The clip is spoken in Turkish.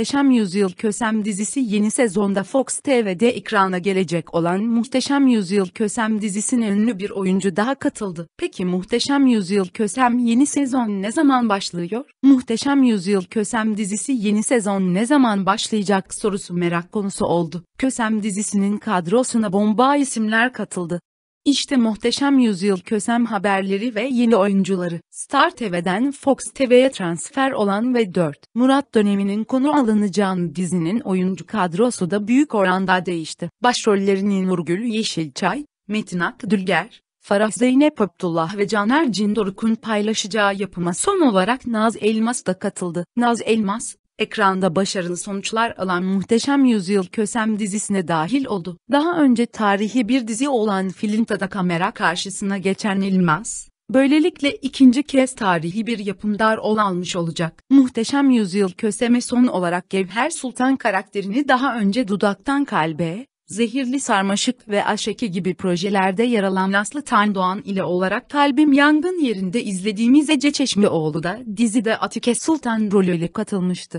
Muhteşem Yüzyıl Kösem dizisi yeni sezonda Fox TV'de ekrana gelecek olan Muhteşem Yüzyıl Kösem dizisine ünlü bir oyuncu daha katıldı. Peki Muhteşem Yüzyıl Kösem yeni sezon ne zaman başlıyor? Muhteşem Yüzyıl Kösem dizisi yeni sezon ne zaman başlayacak sorusu merak konusu oldu. Kösem dizisinin kadrosuna bomba isimler katıldı. İşte muhteşem yüzyıl kösem haberleri ve yeni oyuncuları. Star TV'den Fox TV'ye transfer olan ve 4. Murat döneminin konu alınacağı dizinin oyuncu kadrosu da büyük oranda değişti. Başrollerini Nurgül Yeşilçay, Metin Akdülger, Farah Zeynep Abdullah ve Caner Cindoruk'un paylaşacağı yapıma son olarak Naz Elmas da katıldı. Naz Elmas, ekranda başarılı sonuçlar alan Muhteşem Yüzyıl Kösem dizisine dahil oldu. Daha önce tarihi bir dizi olan Filinta'da kamera karşısına geçen İlmaz, böylelikle ikinci kez tarihi bir yapımdar ol almış olacak. Muhteşem Yüzyıl Kösem'e son olarak Gevher Sultan karakterini daha önce Dudaktan Kalbe, Zehirli Sarmaşık ve Aşeki gibi projelerde yer alan Laslı Tandoğan ile olarak Kalbim Yangın yerinde izlediğimiz Ece Çeşmioğlu da dizide Atike Sultan rolüyle katılmıştı.